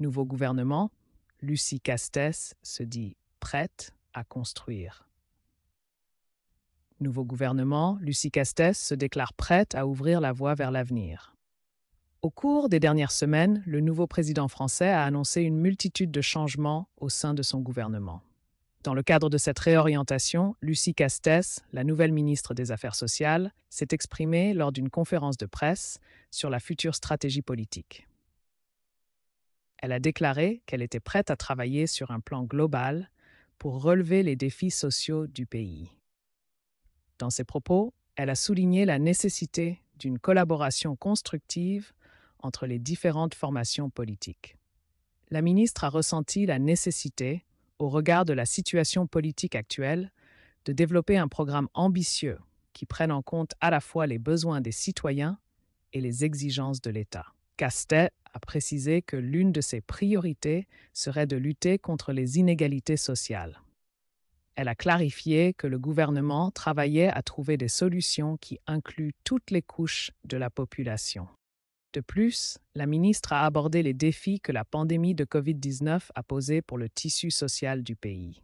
nouveau gouvernement, Lucie Castès se dit prête à construire. Nouveau gouvernement, Lucie Castès se déclare prête à ouvrir la voie vers l'avenir. Au cours des dernières semaines, le nouveau président français a annoncé une multitude de changements au sein de son gouvernement. Dans le cadre de cette réorientation, Lucie Castès, la nouvelle ministre des Affaires sociales, s'est exprimée lors d'une conférence de presse sur la future stratégie politique. Elle a déclaré qu'elle était prête à travailler sur un plan global pour relever les défis sociaux du pays. Dans ses propos, elle a souligné la nécessité d'une collaboration constructive entre les différentes formations politiques. La ministre a ressenti la nécessité, au regard de la situation politique actuelle, de développer un programme ambitieux qui prenne en compte à la fois les besoins des citoyens et les exigences de l'État. Castet a précisé que l'une de ses priorités serait de lutter contre les inégalités sociales. Elle a clarifié que le gouvernement travaillait à trouver des solutions qui incluent toutes les couches de la population. De plus, la ministre a abordé les défis que la pandémie de COVID-19 a posés pour le tissu social du pays.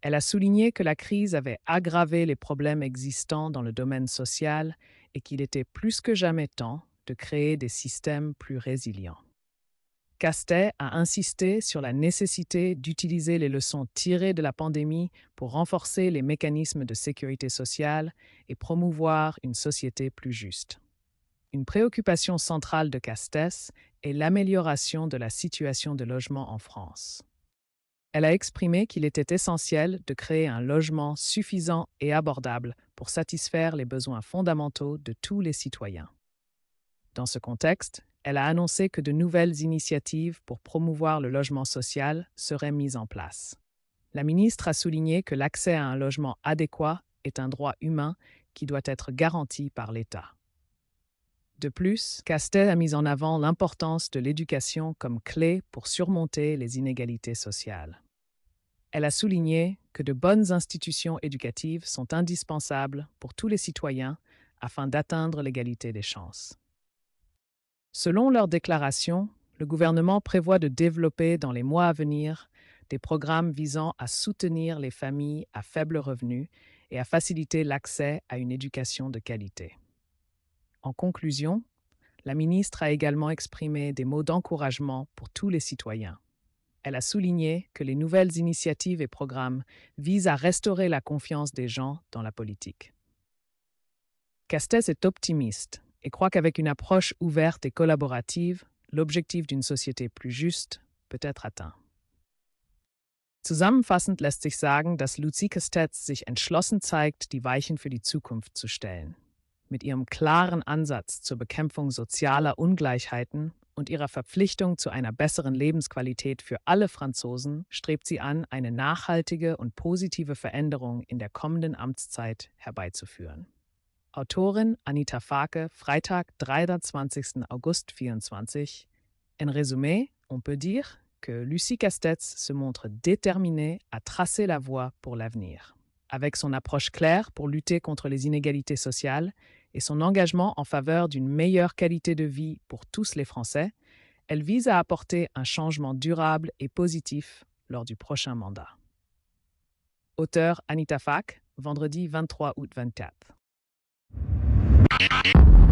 Elle a souligné que la crise avait aggravé les problèmes existants dans le domaine social et qu'il était plus que jamais temps de créer des systèmes plus résilients. Castet a insisté sur la nécessité d'utiliser les leçons tirées de la pandémie pour renforcer les mécanismes de sécurité sociale et promouvoir une société plus juste. Une préoccupation centrale de Castès est l'amélioration de la situation de logement en France. Elle a exprimé qu'il était essentiel de créer un logement suffisant et abordable pour satisfaire les besoins fondamentaux de tous les citoyens. Dans ce contexte, elle a annoncé que de nouvelles initiatives pour promouvoir le logement social seraient mises en place. La ministre a souligné que l'accès à un logement adéquat est un droit humain qui doit être garanti par l'État. De plus, Castel a mis en avant l'importance de l'éducation comme clé pour surmonter les inégalités sociales. Elle a souligné que de bonnes institutions éducatives sont indispensables pour tous les citoyens afin d'atteindre l'égalité des chances. Selon leur déclaration, le gouvernement prévoit de développer dans les mois à venir des programmes visant à soutenir les familles à faible revenu et à faciliter l'accès à une éducation de qualité. En conclusion, la ministre a également exprimé des mots d'encouragement pour tous les citoyens. Elle a souligné que les nouvelles initiatives et programmes visent à restaurer la confiance des gens dans la politique. Castès est optimiste et croit qu'avec une approche ouverte et collaborative, l'objectif d'une société plus juste peut être atteint. Zusammenfassend lässt sich sagen, dass Lucie Castetz sich entschlossen zeigt, die Weichen für die Zukunft zu stellen. Mit ihrem klaren Ansatz zur Bekämpfung sozialer Ungleichheiten und ihrer Verpflichtung zu einer besseren Lebensqualität für alle Franzosen strebt sie an, eine nachhaltige und positive Veränderung in der kommenden Amtszeit herbeizuführen. Autorin Anita Farke, Freitag, 23. August 24. En résumé, on peut dire que Lucie Castetz se montre déterminée à tracer la voie pour l'avenir. Avec son approche claire pour lutter contre les inégalités sociales et son engagement en faveur d'une meilleure qualité de vie pour tous les Français, elle vise à apporter un changement durable et positif lors du prochain mandat. Auteur Anita Fack, vendredi 23 août 24. you